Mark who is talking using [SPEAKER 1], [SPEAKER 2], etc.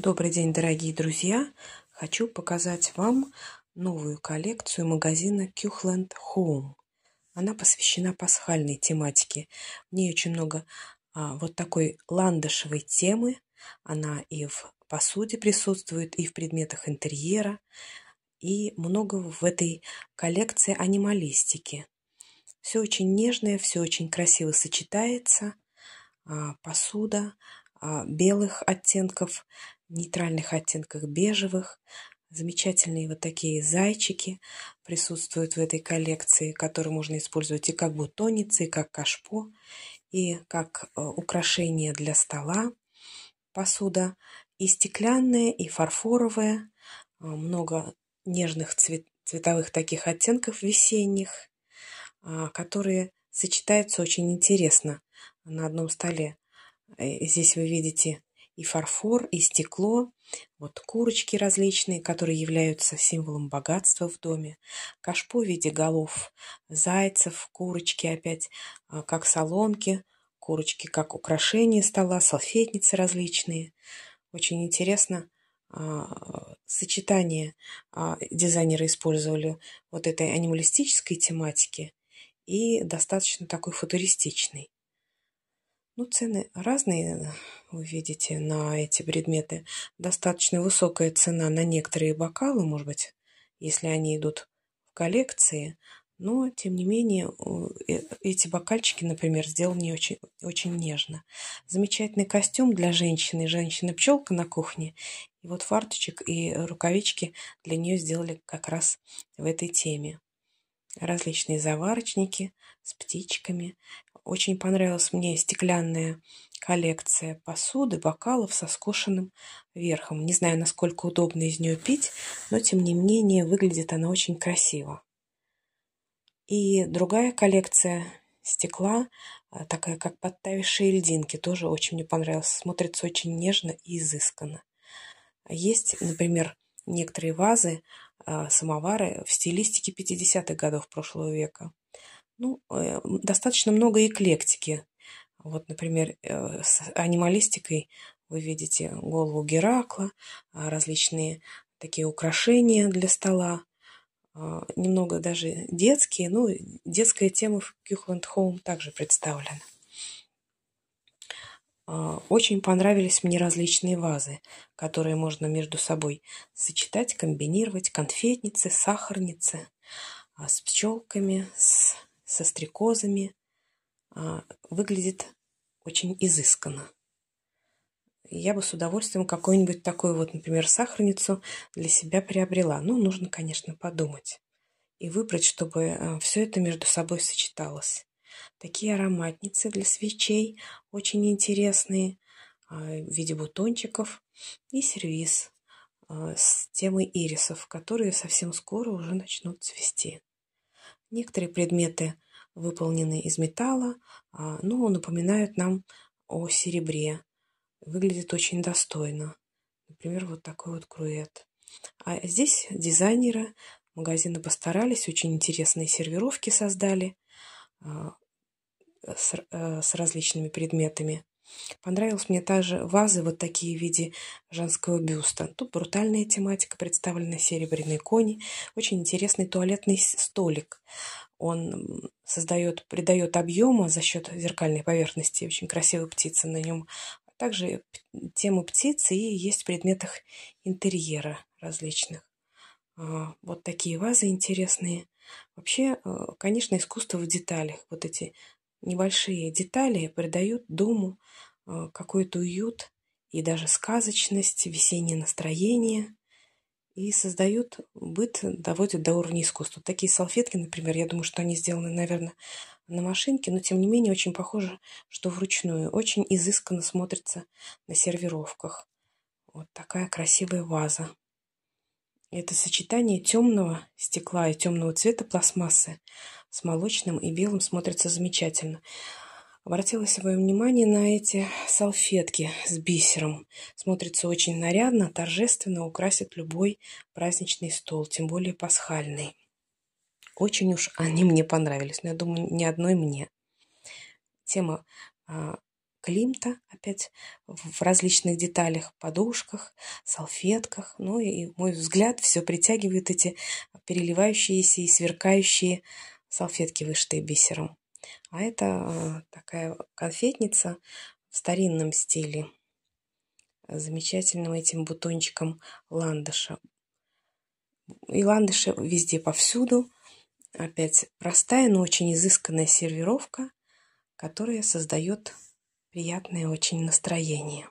[SPEAKER 1] Добрый день, дорогие друзья! Хочу показать вам новую коллекцию магазина Кюхленд Home. Она посвящена пасхальной тематике. В ней очень много а, вот такой ландышевой темы. Она и в посуде присутствует, и в предметах интерьера. И много в этой коллекции анималистики. Все очень нежное, все очень красиво сочетается. А, посуда а, белых оттенков – нейтральных оттенках бежевых. Замечательные вот такие зайчики присутствуют в этой коллекции, которые можно использовать и как бутоницы, и как кашпо, и как э, украшение для стола. Посуда и стеклянная, и фарфоровая. Э, много нежных цвет, цветовых таких оттенков весенних, э, которые сочетаются очень интересно на одном столе. Здесь вы видите и фарфор, и стекло, вот курочки различные, которые являются символом богатства в доме, кашпо в виде голов, зайцев, курочки опять, а, как соломки, курочки как украшение стола, салфетницы различные. Очень интересно а, сочетание а, дизайнеры использовали вот этой анималистической тематики и достаточно такой футуристичной. Ну, цены разные, вы видите, на эти предметы. Достаточно высокая цена на некоторые бокалы, может быть, если они идут в коллекции. Но, тем не менее, э, эти бокальчики, например, сделаны очень, очень нежно. Замечательный костюм для женщины. Женщина-пчелка на кухне. И вот фарточек и рукавички для нее сделали как раз в этой теме различные заварочники с птичками. Очень понравилась мне стеклянная коллекция посуды, бокалов со скошенным верхом. Не знаю, насколько удобно из нее пить, но тем не менее выглядит она очень красиво. И другая коллекция стекла, а, такая как подтаявшие льдинки, тоже очень мне понравилась. Смотрится очень нежно и изысканно. Есть, например, некоторые вазы, а, самовары в стилистике 50-х годов прошлого века. Ну, э, достаточно много эклектики. Вот, например, э, с анималистикой вы видите голову Геракла, а, различные такие украшения для стола, а, немного даже детские, ну, детская тема в Кюхленд Хоум также представлена. А, очень понравились мне различные вазы, которые можно между собой сочетать, комбинировать, конфетницы, сахарницы, а, с пчелками, с, со стрекозами. А, выглядит очень изысканно. Я бы с удовольствием какую-нибудь такую вот, например, сахарницу для себя приобрела. Но ну, нужно, конечно, подумать и выбрать, чтобы все это между собой сочеталось. Такие ароматницы для свечей очень интересные а, в виде бутончиков и сервис а, с темой ирисов, которые совсем скоро уже начнут цвести. Некоторые предметы выполнены из металла, а, но напоминают нам о серебре. Выглядит очень достойно. Например, вот такой вот круэт. А здесь дизайнеры магазина постарались, очень интересные сервировки создали с, э, с различными предметами. Понравилась мне также вазы, вот такие в виде женского бюста. Тут брутальная тематика, представлена серебряные кони. Очень интересный туалетный столик. Он создает, придает объема за счет зеркальной поверхности. Очень красивая птица на нем. А также тема птицы и есть в предметах интерьера различных. А, вот такие вазы интересные. Вообще, э, конечно, искусство в деталях. Вот эти небольшие детали придают дому а, какой-то уют и даже сказочность, весеннее настроение и создают быт, доводят до уровня искусства. Такие салфетки, например, я думаю, что они сделаны, наверное, на машинке, но тем не менее очень похоже, что вручную. Очень изысканно смотрится на сервировках. Вот такая красивая ваза. Это сочетание темного стекла и темного цвета пластмассы с молочным и белым смотрится замечательно. Обратила свое внимание на эти салфетки с бисером. Смотрится очень нарядно, торжественно, украсит любой праздничный стол, тем более пасхальный. Очень уж они мне понравились, но я думаю, ни одной мне. Тема а, климта, опять в различных деталях, подушках, салфетках. Ну и мой взгляд все притягивает эти переливающиеся и сверкающие салфетки, вышитые бисером. А это а, такая конфетница в старинном стиле, замечательным этим бутончиком ландыша. И ландыши везде, повсюду. Опять простая, но очень изысканная сервировка, которая создает приятное очень настроение.